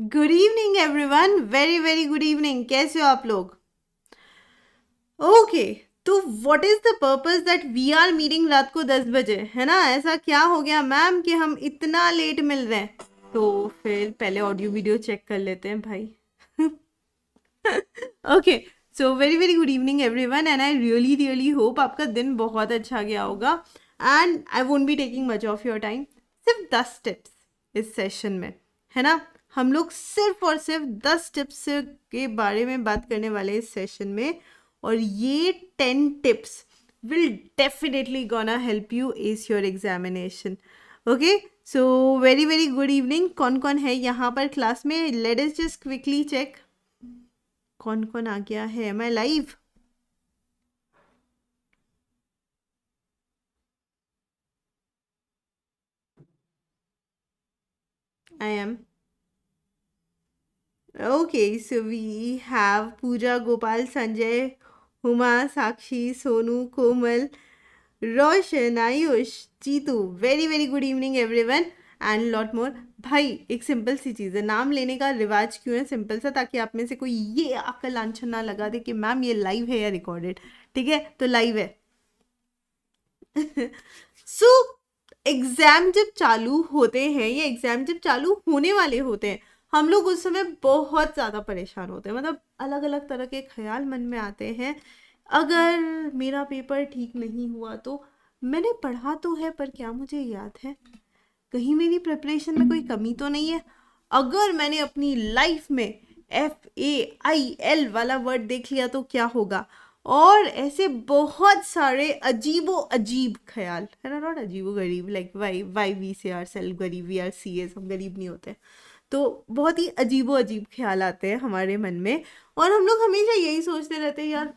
Good evening everyone very very good evening कैसे हो आप लोग ओके तो what is the purpose that we are meeting रात को दस बजे है ना ऐसा क्या हो गया मैम कि हम इतना लेट मिल रहे हैं तो फिर पहले ऑडियो वीडियो चेक कर लेते हैं भाई okay so very very good evening everyone and I really really hope आपका दिन बहुत अच्छा गया होगा and I won't be taking much of your time सिर्फ दस टिप्स इस सेशन में है ना हम लोग सिर्फ और सिर्फ दस टिप्स के बारे में बात करने वाले इस सेशन में और ये ten tips will definitely gonna help you ace your examination okay so very very good evening कौन कौन है यहाँ पर क्लास में let's just quickly check कौन कौन आ गया है am I live I am. Okay so we have Pooja Gopal Sanjay huma sakshi sonu komal roshan ayush jitu very very good evening everyone and lot more भाई एक सिंपल सी चीज़ है नाम लेने का रिवाज क्यों है सिंपल सा ताकि आप में से कोई ये आपका लांछन ना लगा दे कि मैम ये लाइव है या रिकॉर्डेड ठीक है तो लाइव है सो एग्जाम जब चालू होते हैं या एग्जाम जब चालू होने वाले होते हैं हम लोग उस समय बहुत ज़्यादा परेशान होते हैं मतलब अलग अलग तरह के ख्याल मन में आते हैं अगर मेरा पेपर ठीक नहीं हुआ तो मैंने पढ़ा तो है पर क्या मुझे याद है कहीं मेरी प्रिपरेशन में कोई कमी तो नहीं है अगर मैंने अपनी लाइफ में एफ ए आई एल वाला वर्ड देख लिया तो क्या होगा और ऐसे बहुत सारे अजीबो अजीब ख्याल है ना नॉट अजीबो गरीब like why why we see ourself गरीब वी आर सी एस हम गरीब नहीं होते तो बहुत ही अजीबो अजीब ख्याल आते हैं हमारे मन में और हम लोग हमेशा यही सोचते रहते हैं यार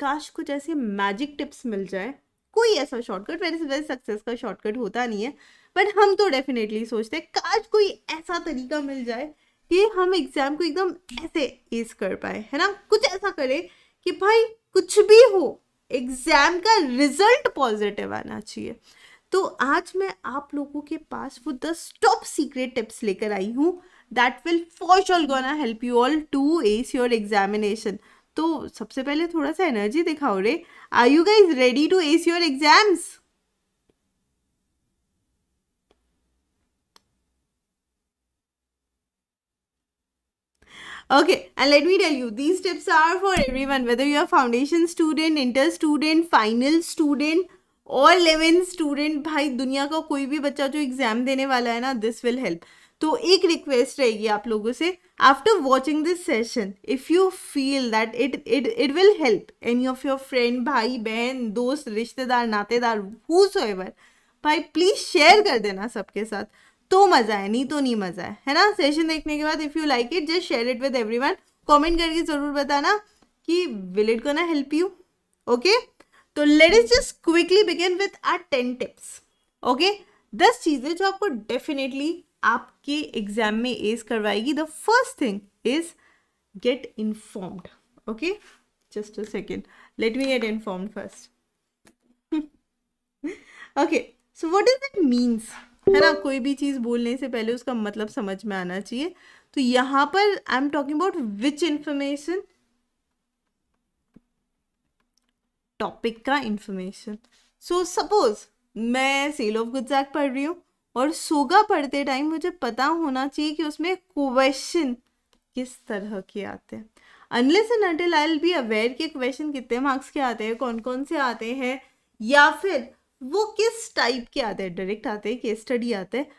काश कुछ ऐसे मैजिक टिप्स मिल जाए कोई ऐसा शॉर्टकट वैसे वैसे सक्सेस का शॉर्टकट होता नहीं है बट हम तो डेफिनेटली सोचते हैं काश कोई ऐसा तरीका मिल जाए कि हम एग्ज़ाम को एकदम ऐसे एस कर पाए है ना कुछ ऐसा करें कि भाई कुछ भी हो एग्ज़ाम का रिजल्ट पॉजिटिव आना चाहिए तो आज मैं आप लोगों के पास वो दस टॉप सीक्रेट टिप्स लेकर आई हूँ that will for sure gonna help you all to ace your examination तो सबसे पहले थोड़ा सा एनर्जी दिखाओ रे are you guys ready to ace your exams okay and let me tell you these tips are for everyone whether you're foundation student inter student final student all eleven student भाई दुनिया का कोई भी बच्चा जो exam देने वाला है ना दिस विल हेल्प तो एक रिक्वेस्ट रहेगी आप लोगों से after watching this session if you feel that it it it will help any of your friend भाई बहन दोस्त रिश्तेदार नातेदार हु भाई प्लीज़ शेयर कर देना सबके साथ तो मज़ा है नहीं तो नहीं मज़ा है है ना सेशन देखने के बाद if you like it just share it with every one comment करके ज़रूर बताना कि will it gonna help you okay तो is just quickly begin with our ten tips okay दस चीज़ें जो आपको डेफिनेटली आपके एग्जाम में एज करवाएगी the first thing is get informed okay just a second let me get informed first okay so what is it means है ना कोई भी चीज़ बोलने से पहले उसका मतलब समझ में आना चाहिए तो यहाँ पर I am talking about which information topic का इंफॉर्मेशन सो सपोज मैं सेल ऑफ गुड्स एक्ट पढ़ रही हूँ और सोगा पढ़ते टाइम मुझे पता होना चाहिए कि उसमें क्वेश्चन किस तरह के आते हैं unless and until I be aware के क्वेश्चन कितने मार्क्स के आते हैं कौन कौन से आते हैं या फिर वो किस टाइप के आते हैं डायरेक्ट आते हैं केस स्टडी आते हैं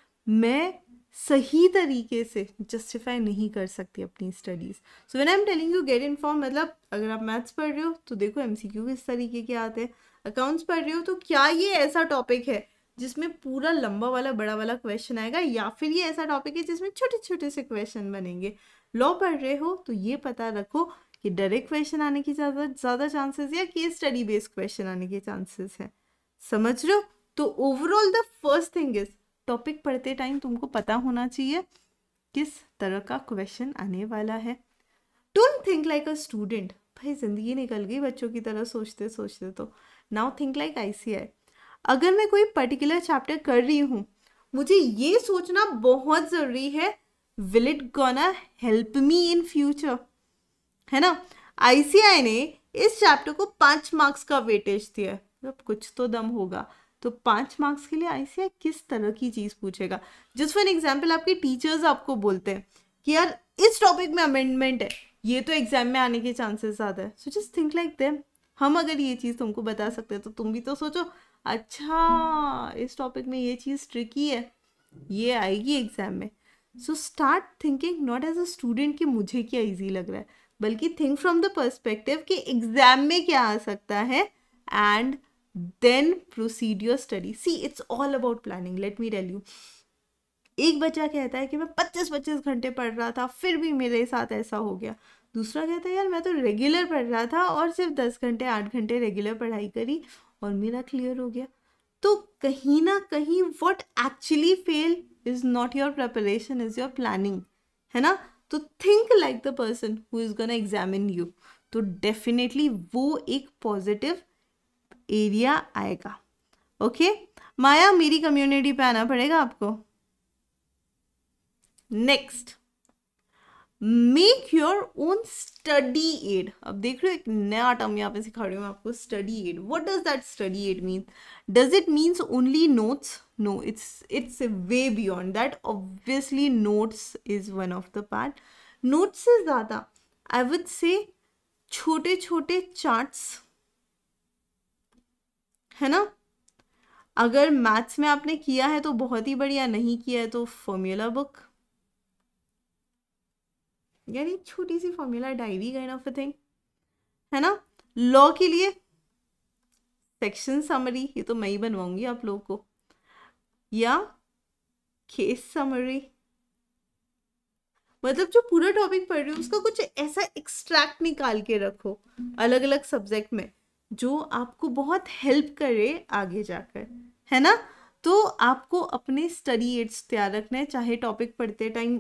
मैं सही तरीके से जस्टिफाई नहीं कर सकती अपनी studies so when I am telling you get inform मतलब अगर आप मैथ्स पढ़ रहे हो तो देखो एम सी क्यू किस तरीके के आते हैं अकाउंट्स पढ़ रहे हो तो क्या ये ऐसा टॉपिक है जिसमें पूरा लंबा वाला बड़ा वाला क्वेश्चन आएगा या फिर ये ऐसा टॉपिक है जिसमें छोटे छोटे से क्वेश्चन बनेंगे लॉ पढ़ रहे हो तो ये पता रखो कि डायरेक्ट क्वेश्चन आने की ज़्यादा ज़्यादा चांसेस या केस स्टडी बेस्ड क्वेश्चन आने के चांसेस हैं समझ रहे हो तो overall the first thing is topic पढ़ते टाइम तुमको पता होना चाहिए किस तरह का क्वेश्चन आने वाला है don't think like a student भाई जिंदगी निकल गई बच्चों की तरह सोचते सोचते तो नाउ थिंक लाइक आई अगर मैं कोई पर्टिकुलर चैप्टर कर रही हूँ मुझे ये सोचना बहुत ज़रूरी है will it gonna help me in future है ना आईसीआई ने इस चैप्टर को पांच मार्क्स का वेटेज दिया है तो कुछ तो दम होगा तो पाँच मार्क्स के लिए आईसीआई किस तरह की चीज़ पूछेगा जस्ट फॉर एग्जाम्पल आपके टीचर्स आपको बोलते हैं कि यार इस टॉपिक में अमेंडमेंट है ये तो एग्जाम में आने के चांसेस ज़्यादा है so just think like them हम अगर ये चीज़ तुमको बता सकते हैं तो तुम भी तो सोचो अच्छा इस टॉपिक में ये चीज़ ट्रिकी है ये आएगी एग्जाम में so start thinking not as a student कि मुझे क्या इजी लग रहा है बल्कि थिंक फ्रॉम द पर्सपेक्टिव कि एग्जाम में क्या आ सकता है and then proceed your study see it's all about planning let me tell you एक बच्चा कहता है कि मैं 25-25 घंटे पढ़ रहा था फिर भी मेरे साथ ऐसा हो गया दूसरा कहता है यार मैं तो रेगुलर पढ़ रहा था और सिर्फ 10 घंटे 8 घंटे रेगुलर पढ़ाई करी और मेरा क्लियर हो गया तो कहीं ना कहीं what actually fail is not your preparation is your planning है ना तो think like the person who is gonna examine you तो डेफिनेटली वो एक पॉजिटिव एरिया आएगा ओके माया मेरी कम्युनिटी पे आना पड़ेगा आपको next make your own study aid अब देख रहे हो एक नया टर्म यहाँ पे सिखा रही हूँ आपको study aid what does that study aid mean does it means only notes no it's it's way beyond that obviously notes is one of the part notes से ज़्यादा आई वुड से छोटे छोटे चार्ट्स है ना अगर maths में आपने किया है तो बहुत ही बढ़िया नहीं किया है तो फॉर्मूला बुक यार ये छोटी सी formula diary kind of a thing है ना लॉ के लिए सेक्शन समरी ये तो मैं ही बनवाऊंगी आप लोगों को या केस समरी मतलब जो पूरा टॉपिक पढ़ रही हूँ उसका कुछ ऐसा एक्सट्रैक्ट निकाल के रखो अलग अलग सब्जेक्ट में जो आपको बहुत हेल्प करे आगे जाकर है ना तो आपको अपने स्टडी एड्स तैयार रखना है चाहे टॉपिक पढ़ते टाइम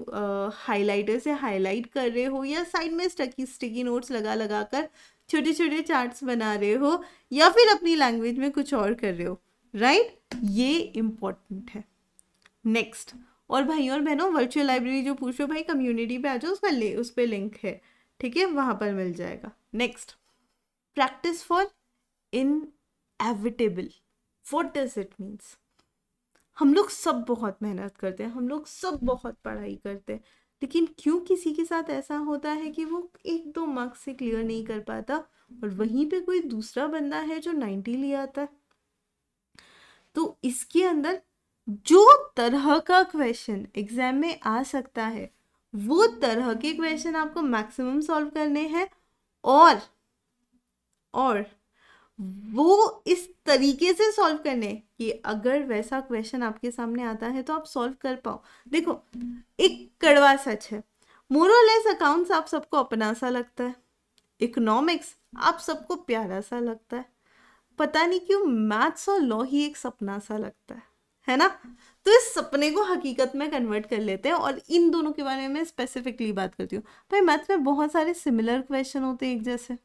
हाईलाइटर से हाईलाइट कर रहे हो या साइड में स्टकी स्टिकी नोट्स लगा लगा कर छोटे छोटे चार्ट्स बना रहे हो या फिर अपनी लैंग्वेज में कुछ और कर रहे हो राइट right? ये इम्पॉर्टेंट है नेक्स्ट और भाई और बहनों वर्चुअल लाइब्रेरी जो पूछो भाई कम्युनिटी पे आ जाओ उसका ले उस पर लिंक है ठीक है वहाँ पर मिल जाएगा next practice for inevitable what does it means हम लोग सब बहुत मेहनत करते हैं हम लोग सब बहुत पढ़ाई करते हैं लेकिन क्यों किसी के साथ ऐसा होता है कि वो एक दो मार्क्स से क्लियर नहीं कर पाता और वहीं पे कोई दूसरा बंदा है जो नाइन्टी ले आता है तो इसके अंदर जो तरह का क्वेश्चन एग्जाम में आ सकता है वो तरह के क्वेश्चन आपको मैक्सिमम सॉल्व करने हैं और और वो इस तरीके से सॉल्व करने कि अगर वैसा क्वेश्चन आपके सामने आता है तो आप सॉल्व कर पाओ देखो एक कड़वा सच है मोरलेस अकाउंट्स आप सबको अपना सा लगता है इकोनॉमिक्स आप सबको प्यारा सा लगता है पता नहीं क्यों मैथ्स और लॉ ही एक सपना सा लगता है है ना तो इस सपने को हकीकत में कन्वर्ट कर लेते हैं और इन दोनों के बारे में स्पेसिफिकली बात करती हूँ भाई मैथ्स में बहुत सारे सिमिलर क्वेश्चन होते हैं एक जैसे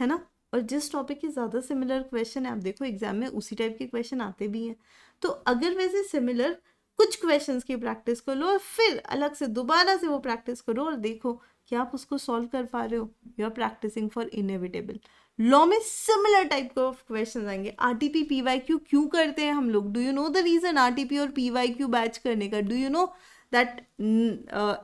है ना और जिस टॉपिक के ज़्यादा सिमिलर क्वेश्चन है आप देखो एग्जाम में उसी टाइप के क्वेश्चन आते भी हैं तो अगर वैसे सिमिलर कुछ क्वेश्चंस की प्रैक्टिस कर लो और फिर अलग से दोबारा से वो प्रैक्टिस करो और देखो कि आप उसको सॉल्व कर पा रहे हो you are practicing for inevitable law में सिमिलर टाइप के ऑफ क्वेश्चन आएंगे R T P P Y Q क्यों करते हैं हम लोग do you know the reason R T P और पी वाई क्यू बैच करने का do you know that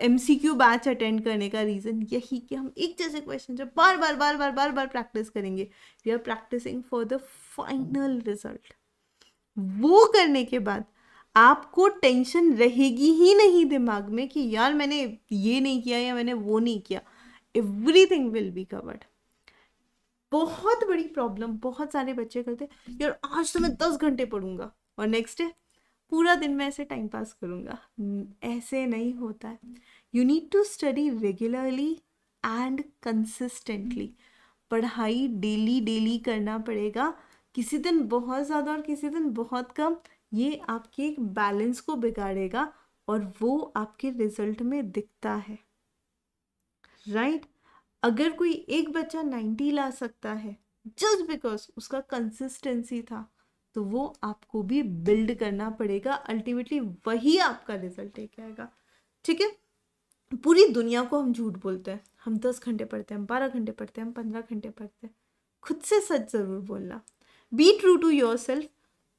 M C Q batch attend करने का रीज़न यही कि हम एक जैसे क्वेश्चन जब बार बार बार बार बार बार प्रैक्टिस करेंगे we are practicing for the final result वो करने के बाद आपको टेंशन रहेगी ही नहीं दिमाग में कि यार मैंने ये नहीं किया या मैंने वो नहीं किया एवरीथिंग विल बी कवर्ड बहुत बड़ी प्रॉब्लम बहुत सारे बच्चे करते यार आज तो मैं दस घंटे पढ़ूंगा और नेक्स्ट डे पूरा दिन मैं ऐसे टाइम पास करूँगा हम्म, ऐसे नहीं होता है you need to study regularly and consistently पढ़ाई डेली डेली करना पड़ेगा किसी दिन बहुत ज़्यादा और किसी दिन बहुत कम ये आपके एक बैलेंस को बिगाड़ेगा और वो आपके रिजल्ट में दिखता है राइट right? अगर कोई एक बच्चा नाइन्टी ला सकता है जस्ट बिकॉज उसका कंसिस्टेंसी था तो वो आपको भी बिल्ड करना पड़ेगा अल्टीमेटली वही आपका रिजल्ट लेके आएगा ठीक है पूरी दुनिया को हम झूठ बोलते हैं हम दस घंटे पढ़ते हैं हम बारह घंटे पढ़ते हैं हम पंद्रह घंटे पढ़ते हैं खुद से सच ज़रूर बोलना be true to yourself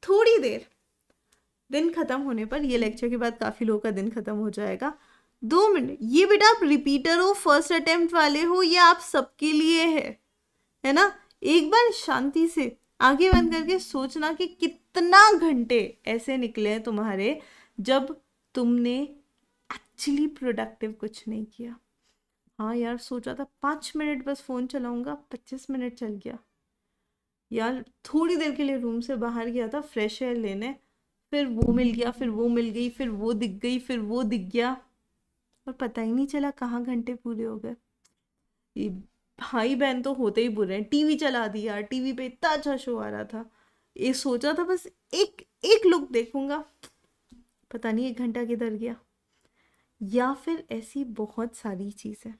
थोड़ी देर दिन ख़त्म होने पर ये लेक्चर के बाद काफ़ी लोगों का दिन ख़त्म हो जाएगा दो मिनट ये बेटा आप रिपीटर हो फर्स्ट अटेम्प्ट वाले हो ये आप सबके लिए है है ना एक बार शांति से आगे बंद करके सोचना कि कितना घंटे ऐसे निकले हैं तुम्हारे जब तुमने एक्चुअली प्रोडक्टिव कुछ नहीं किया हाँ यार सोचा था पाँच मिनट बस फ़ोन चलाऊंगा पच्चीस मिनट चल गया यार थोड़ी देर के लिए रूम से बाहर गया था फ्रेश एयर लेने फिर वो मिल गया फिर वो मिल गई फिर वो दिख गई फिर वो दिख गया और पता ही नहीं चला कहाँ घंटे पूरे हो गए भाई बहन तो होते ही बुरे हैं टीवी चला दिया टीवी पे इतना अच्छा शो आ रहा था ये सोचा था बस एक एक लुक देखूंगा पता नहीं एक घंटा किधर गया या फिर ऐसी बहुत सारी चीज़ें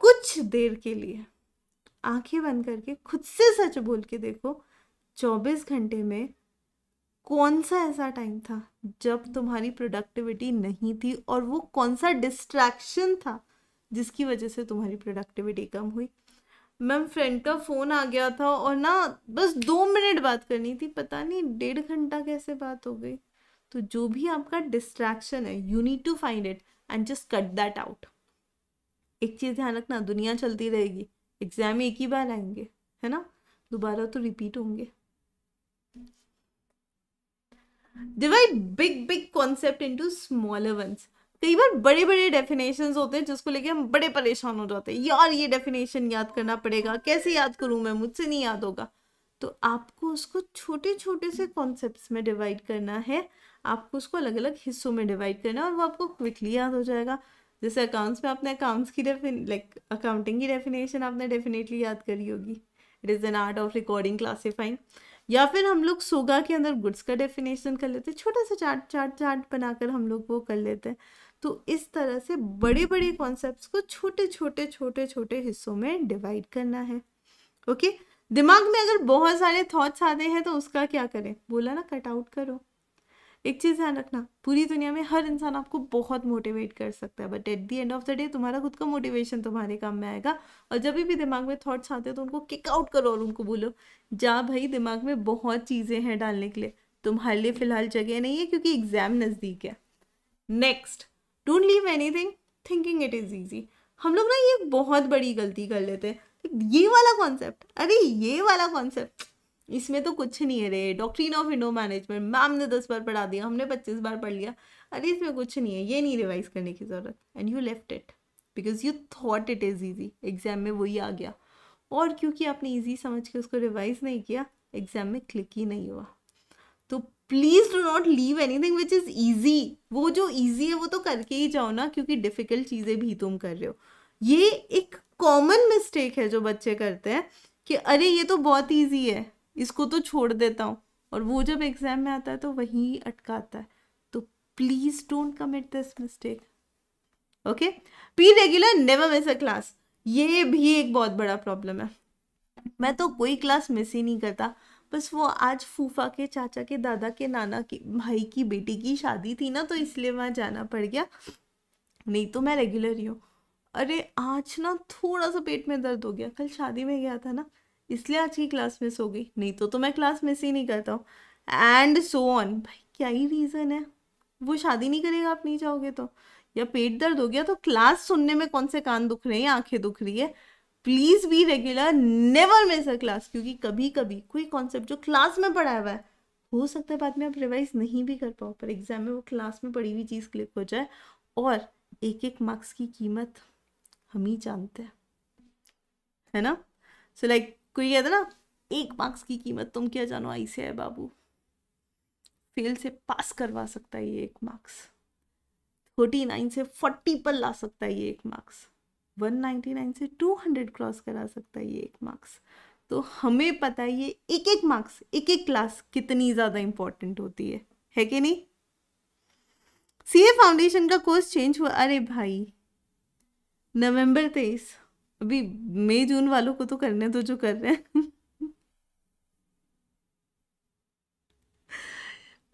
कुछ देर के लिए आंखें बंद करके खुद से सच बोल के देखो 24 घंटे में कौन सा ऐसा टाइम था जब तुम्हारी प्रोडक्टिविटी नहीं थी और वो कौन सा डिस्ट्रैक्शन था जिसकी वजह से तुम्हारी प्रोडक्टिविटी कम हुई मैम फ्रेंड का फ़ोन आ गया था और ना बस दो मिनट बात करनी थी पता नहीं डेढ़ घंटा कैसे बात हो गई तो जो भी आपका डिस्ट्रैक्शन है you need to find it and just cut that out एक चीज़ ध्यान रखना दुनिया चलती रहेगी एग्जाम एक ही बार आएंगे है ना दोबारा तो रिपीट होंगे divide big big concept into smaller ones कई बार बड़े बड़े डेफिनेशन होते हैं जिसको लेके हम बड़े परेशान हो जाते हैं यार ये डेफिनेशन याद करना पड़ेगा कैसे याद करूँ मैं मुझसे नहीं याद होगा तो आपको उसको छोटे छोटे से कॉन्सेप्ट में डिवाइड करना है आपको उसको अलग अलग हिस्सों में डिवाइड करना है और वो आपको क्विकली याद हो जाएगा जैसे अकाउंट्स में आपने अकाउंट्स की डेफिन लाइक अकाउंटिंग की डेफिनेशन आपने डेफिनेटली याद करी होगी it is an art of recording classifying या फिर हम लोग सोगा के अंदर गुड्स का डेफिनेशन कर लेते हैं छोटा सा चार्ट चार्ट चार्ट बनाकर हम लोग वो कर लेते हैं तो इस तरह से बड़े बड़े कॉन्सेप्ट को छोटे छोटे छोटे छोटे हिस्सों में डिवाइड करना है ओके दिमाग में अगर बहुत सारे थॉट्स आते हैं तो उसका क्या करें बोला ना कट आउट करो एक चीज़ ध्यान रखना पूरी दुनिया में हर इंसान आपको बहुत मोटिवेट कर सकता है but at the end of the day तुम्हारा खुद का मोटिवेशन तुम्हारे काम में आएगा और जब भी दिमाग में थॉट्स आते हैं तो उनको किक आउट करो और उनको बोलो जा भाई दिमाग में बहुत चीज़ें हैं डालने के लिए तुम्हारे लिए फिलहाल जगह नहीं है क्योंकि एग्जाम नज़दीक है next don't leave thing thinking it is easy हम लोग ना ये बहुत बड़ी गलती कर लेते हैं ये वाला कॉन्सेप्ट अरे ये वाला कॉन्सेप्ट इसमें तो कुछ नहीं है रे doctrine of indoor management ma'am ने दस बार पढ़ा दिया हमने पच्चीस बार पढ़ लिया अरे इसमें कुछ नहीं है ये नहीं रिवाइज करने की ज़रूरत and you left it because you thought it is easy exam में वही आ गया और क्योंकि आपने ईजी समझ के उसको रिवाइज नहीं किया एग्जाम में क्लिक ही नहीं हुआ please do not leave anything which is easy वो जो ईजी है वो तो करके ही जाओ ना क्योंकि डिफ़िकल्ट चीज़ें भी तुम कर रहे हो ये एक कॉमन मिस्टेक है जो बच्चे करते हैं कि अरे ये तो बहुत ईजी है इसको तो छोड़ देता हूँ और वो जब एग्ज़ाम में आता है तो वहीं अटकाता है तो please don't commit this mistake okay be regular never miss a class ये भी एक बहुत बड़ा प्रॉब्लम है मैं तो कोई क्लास मिस ही नहीं करता बस वो आज फूफा के चाचा के दादा के नाना के भाई की बेटी की शादी थी ना तो इसलिए वहाँ जाना पड़ गया नहीं तो मैं रेगुलर ही हूँ अरे आज ना थोड़ा सा पेट में दर्द हो गया कल शादी में गया था ना इसलिए आज की क्लास मिस हो गई नहीं तो तो मैं क्लास मिस ही नहीं करता हूँ एंड सो ऑन भाई क्या ही रीज़न है वो शादी नहीं करेगा आप नहीं जाओगे तो या पेट दर्द हो गया तो क्लास सुनने में कौन से कान दुख रहे हैं आंखें दुख रही है please be regular never miss a class क्योंकि कभी कभी कोई कॉन्सेप्ट जो क्लास में पढ़ाया हुआ है हो सकता है बाद में आप रिवाइज नहीं भी कर पाओ पर एग्जाम में वो क्लास में पढ़ी हुई चीज़ क्लिक हो जाए और एक एक मार्क्स की कीमत हम ही जानते हैं है ना सो लाइक कोई कहता ना एक मार्क्स की कीमत तुम क्या जानो आई से है बाबू फेल से पास करवा सकता है ये एक मार्क्स फोर्टी नाइन से फोर्टी पर ला सकता है ये एक मार्क्स 199 से 200 क्रॉस करा सकता है ये एक मार्क्स तो हमें पता है ये एक एक मार्क्स एक एक क्लास कितनी ज़्यादा इम्पोर्टेंट होती है है कि नहीं सी ए फाउंडेशन का कोर्स चेंज हुआ अरे भाई नवंबर तेईस अभी मई जून वालों को तो करने तो जो कर रहे हैं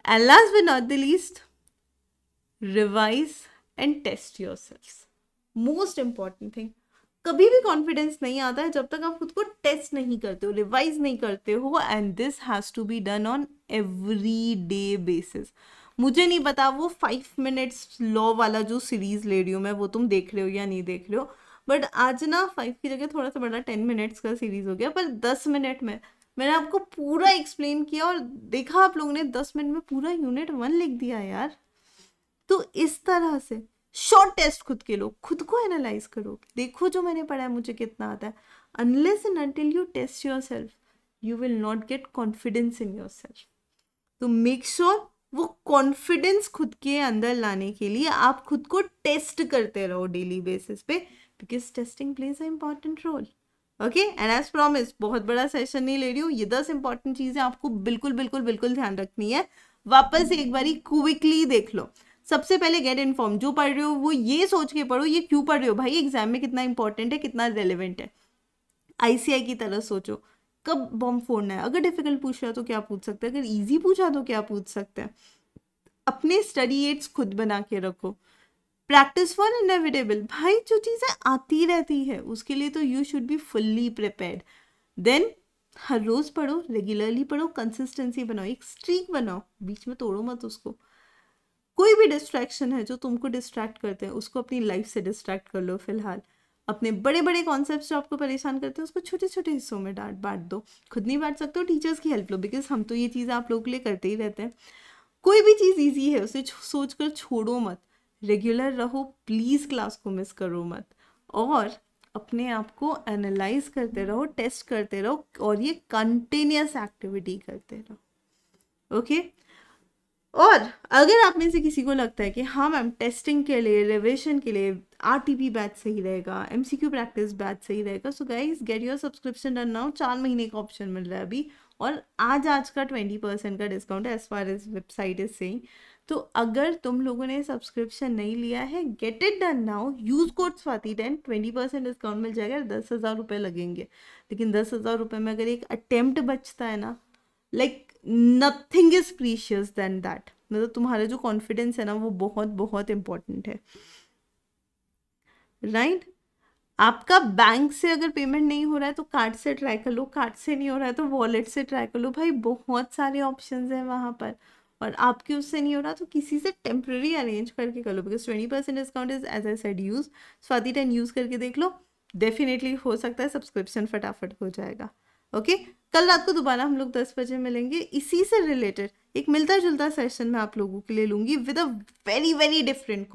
and last but not the least revise and test yourself most important thing कभी भी कॉन्फिडेंस नहीं आता है जब तक आप खुद को टेस्ट नहीं करते हो रिवाइज नहीं करते हो and this has to be done on every day basis मुझे नहीं पता वो फाइव मिनट्स लॉ वाला जो सीरीज़ ले रही हूँ मैं वो तुम देख रहे हो या नहीं देख रहे हो बट आज ना फाइव की जगह थोड़ा सा बड़ा टेन मिनट्स का सीरीज़ हो गया पर दस मिनट में मैंने आपको पूरा एक्सप्लेन किया और देखा आप लोगों ने दस मिनट में पूरा यूनिट वन लिख दिया यार तो इस तरह से शॉर्ट टेस्ट खुद के लो खुद को एनालाइज करो देखो जो मैंने पढ़ा है मुझे कितना आता है unless and until you test yourself you will not get confidence in yourself तो मेक श्योर sure वो कॉन्फिडेंस खुद के अंदर लाने के लिए आप खुद को टेस्ट करते रहो डेली बेसिस पे because testing plays a important role okay and as promise बहुत बड़ा सेशन नहीं ले रही हूँ ये दस इंपॉर्टेंट चीज़ें आपको बिल्कुल बिल्कुल बिल्कुल ध्यान रखनी है वापस एक बारी क्विकली देख लो सबसे पहले गेट इन्फॉर्म जो पढ़ रहे हो वो ये सोच के पढ़ो ये क्यों पढ़ रहे हो भाई एग्जाम में कितना इंपॉर्टेंट है कितना रेलिवेंट है आईसीआई की तरह सोचो कब बम फोड़ना है अगर डिफिकल्ट पूछ रहा तो क्या पूछ सकते हैं अगर ईजी पूछा तो क्या पूछ सकते हैं अपने स्टडी एड्स खुद बना के रखो प्रैक्टिस फॉर इनएविटेबल भाई जो चीज़ें आती रहती है उसके लिए तो you should be fully prepared then हर रोज़ पढ़ो रेगुलरली पढ़ो कंसिस्टेंसी बनाओ एक स्ट्रीक बनाओ बीच में तोड़ो मत उसको कोई भी डिस्ट्रैक्शन है जो तुमको डिस्ट्रैक्ट करते हैं उसको अपनी लाइफ से डिस्ट्रैक्ट कर लो फिलहाल अपने बड़े बड़े कॉन्सेप्ट जो आपको परेशान करते हैं उसको छोटे छोटे हिस्सों में डांट बांट दो खुद नहीं बांट सकते हो टीचर्स की हेल्प लो बिकॉज हम तो ये चीज़ आप लोगों के लिए करते ही रहते हैं कोई भी चीज़ ईजी है उसे सोच कर छोड़ो मत रेगुलर रहो प्लीज़ क्लास को मिस करो मत और अपने आप को एनालाइज करते रहो टेस्ट करते रहो और ये कंटिन्यूस एक्टिविटी करते रहो ओके okay? और अगर आप में से किसी को लगता है कि हाँ मैम टेस्टिंग के लिए रिविजन के लिए आर टी पी बैच सही रहेगा M C Q practice batch सही रहेगा so guys get your subscription done now चार महीने का ऑप्शन मिल रहा है अभी और आज आज का ट्वेंटी परसेंट का डिस्काउंट है as far as website is saying तो अगर तुम लोगों ने सब्सक्रिप्शन नहीं लिया है get it done now use code Swati ten twenty percent discount मिल जाएगा दस हज़ार रुपये लगेंगे लेकिन दस हज़ार रुपये में अगर एक अटेम्प्ट बचता है ना like like, nothing is precious than that मतलब तुम्हारा जो कॉन्फिडेंस है ना वो बहुत बहुत इंपॉर्टेंट है राइट right? आपका बैंक से अगर पेमेंट नहीं हो रहा है तो कार्ड से ट्राई कर लो कार्ड से नहीं हो रहा है तो वॉलेट से ट्राई कर लो भाई बहुत सारे ऑप्शन हैं वहां पर और आपके उससे नहीं हो रहा तो किसी से टेम्प्रेरी अरेंज करके कर लो because twenty percent discount is as I said use Swati ten use करके देख लो डेफिनेटली हो सकता है सब्सक्रिप्शन फटाफट हो जाएगा ओके कल रात को दोबारा हम लोग दस बजे मिलेंगे इसी से रिलेटेड एक मिलता जुलता सेशन मैं आप लोगों के लिए लूंगी with a very very different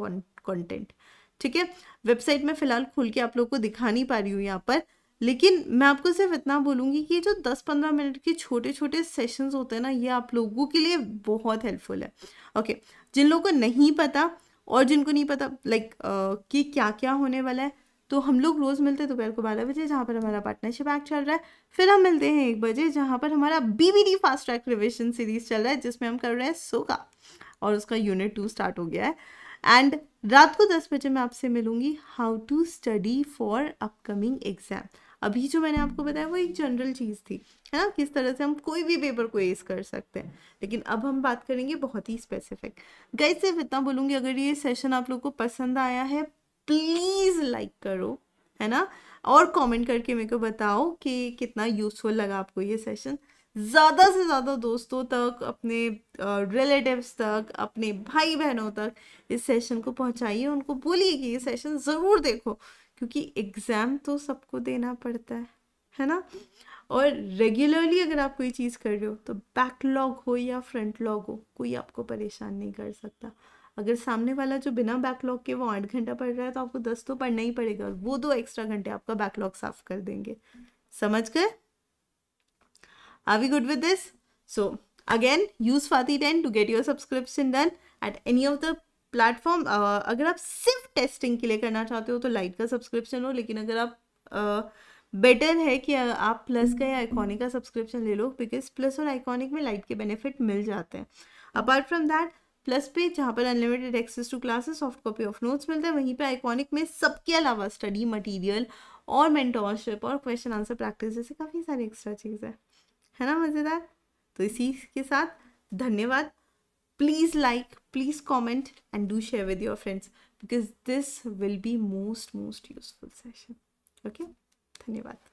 content ठीक है वेबसाइट में फ़िलहाल खोल के आप लोग को दिखा नहीं पा रही हूँ यहाँ पर लेकिन मैं आपको सिर्फ इतना बोलूंगी कि जो 10-15 मिनट के छोटे छोटे सेशंस होते हैं ना ये आप लोगों के लिए बहुत हेल्पफुल है ओके okay, जिन लोगों को नहीं पता और जिनको नहीं पता लाइक like, uh, कि क्या क्या होने वाला है तो हम लोग रोज़ मिलते हैं दोपहर को बारह बजे जहाँ पर हमारा पार्टनरशिप एक्ट चल रहा है फिर हम मिलते हैं एक बजे जहाँ पर हमारा BBD fast track revision series चल रहा है जिसमें हम कर रहे हैं सोगा और उसका यूनिट टू स्टार्ट हो गया है एंड रात को दस बजे मैं आपसे मिलूंगी how to study for upcoming exam अभी जो मैंने आपको बताया वो एक जनरल चीज़ थी है ना किस तरह से हम कोई भी पेपर को एस कर सकते हैं लेकिन अब हम बात करेंगे बहुत ही स्पेसिफिक गई सिर्फ इतना बोलूँगी अगर ये सेशन आप लोग को पसंद आया है प्लीज़ लाइक करो है ना और कमेंट करके मेरे को बताओ कि कितना यूज़फुल लगा आपको ये सेशन ज़्यादा से ज़्यादा दोस्तों तक अपने रिलेटिव्स तक अपने भाई बहनों तक इस सेशन को पहुंचाइए उनको बोलिए कि ये सेशन ज़रूर देखो क्योंकि एग्ज़ाम तो सबको देना पड़ता है है ना और रेगुलरली अगर आप कोई चीज़ कर रहे हो तो बैकलॉग हो या फ्रंट लॉग हो कोई आपको परेशान नहीं कर सकता अगर सामने वाला जो बिना बैकलॉग के वो आठ घंटा पढ़ रहा है तो आपको दस तो पढ़ना ही पड़ेगा और वो दो एक्स्ट्रा घंटे आपका बैकलॉग साफ कर देंगे समझ गए are we good with this so again use फाती ten to get your subscription done at any of the platform अगर आप सिर्फ टेस्टिंग के लिए करना चाहते हो तो लाइट का सब्सक्रिप्शन हो लेकिन अगर आप बेटर uh, है कि uh, आप प्लस का या आइकॉनिक का सब्सक्रिप्शन ले लो बिकॉज प्लस और आइकॉनिक में लाइट के बेनिफिट मिल जाते हैं अपार्ट फ्रॉम दैट प्लस पे जहाँ पर unlimited access to classes soft copy of notes मिलता है वहीं पे आइकॉनिक में सबके अलावा स्टडी मटेरियल और मेंटोरशिप और क्वेश्चन आंसर प्रैक्टिस जैसे काफ़ी सारी एक्स्ट्रा चीज़ है है ना मज़ेदार तो इसी के साथ धन्यवाद please like please comment and do share with your friends because this will be most most useful session okay धन्यवाद